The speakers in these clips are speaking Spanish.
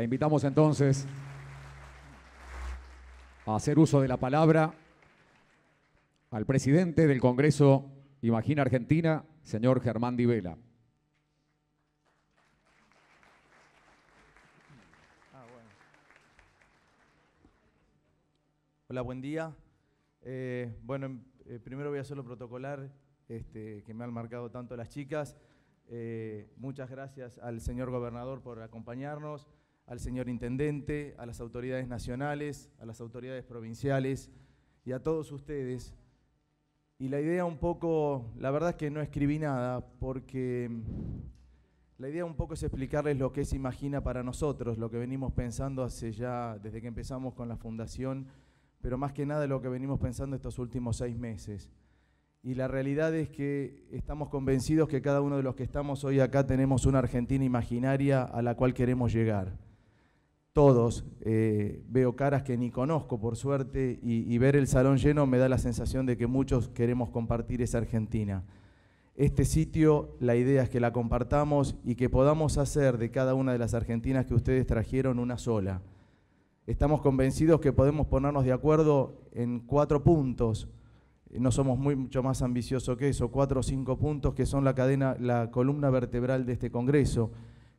invitamos entonces a hacer uso de la palabra al presidente del Congreso Imagina Argentina, señor Germán Di Ah, Hola, buen día. Eh, bueno, em, eh, primero voy a hacer lo protocolar este, que me han marcado tanto las chicas. Eh, muchas gracias al señor gobernador por acompañarnos al señor intendente, a las autoridades nacionales, a las autoridades provinciales y a todos ustedes. Y la idea un poco, la verdad es que no escribí nada porque mm, la idea un poco es explicarles lo que se Imagina para nosotros, lo que venimos pensando hace ya, desde que empezamos con la fundación, pero más que nada lo que venimos pensando estos últimos seis meses. Y la realidad es que estamos convencidos que cada uno de los que estamos hoy acá tenemos una Argentina imaginaria a la cual queremos llegar todos. Eh, veo caras que ni conozco, por suerte, y, ver el salón lleno me da la sensación de que muchos queremos compartir esa Argentina. Este sitio, la idea es que la compartamos y que podamos hacer de cada una de las Argentinas que ustedes trajeron una sola. Estamos convencidos que podemos ponernos de acuerdo en cuatro puntos. No somos mucho más ambiciosos que eso, cuatro o cinco puntos que son la cadena, la columna vertebral de este Congreso,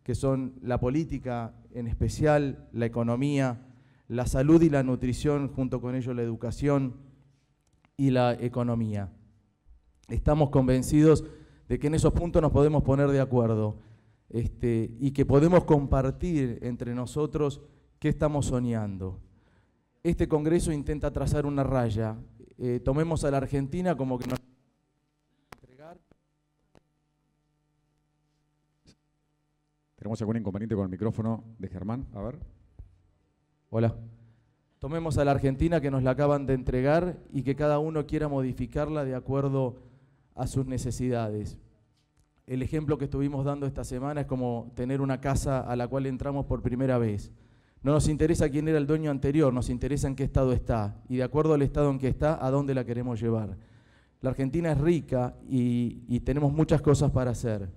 que son la política en especial la economía, la salud y la nutrición, junto con ello la educación y la economía. Estamos convencidos de que en esos puntos nos podemos poner de acuerdo este, y que podemos compartir entre nosotros qué estamos soñando. Este Congreso intenta trazar una raya. Eh, tomemos a la Argentina como que nos Tenemos algún inconveniente con el micrófono de Germán. A ver. Hola. Tomemos a la Argentina que nos la acaban de entregar y que cada uno quiera modificarla de acuerdo a sus necesidades. El ejemplo que estuvimos dando esta semana es como tener una casa a la cual entramos por primera vez. No nos interesa quién era el dueño anterior, nos interesa en qué estado está y de acuerdo al estado en que está, a dónde la queremos llevar. La Argentina es rica y, y tenemos muchas cosas para hacer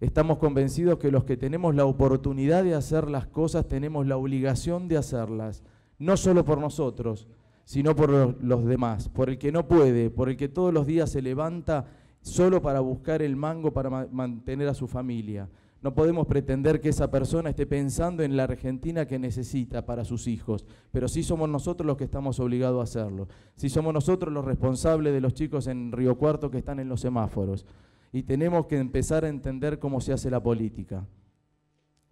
Estamos convencidos que los que tenemos la oportunidad de hacer las cosas tenemos la obligación de hacerlas, no solo por nosotros, sino por los demás, por el que no puede, por el que todos los días se levanta solo para buscar el mango para mantener a su familia. No podemos pretender que esa persona esté pensando en la Argentina que necesita para sus hijos, pero sí somos nosotros los que estamos obligados a hacerlo. Sí somos nosotros los responsables de los chicos en Río Cuarto que están en los semáforos y tenemos que empezar a entender cómo se hace la política.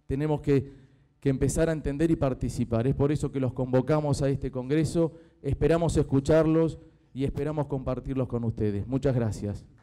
Tenemos que, empezar a entender y participar. Es por eso que los convocamos a este Congreso, esperamos escucharlos y esperamos compartirlos con ustedes. Muchas gracias.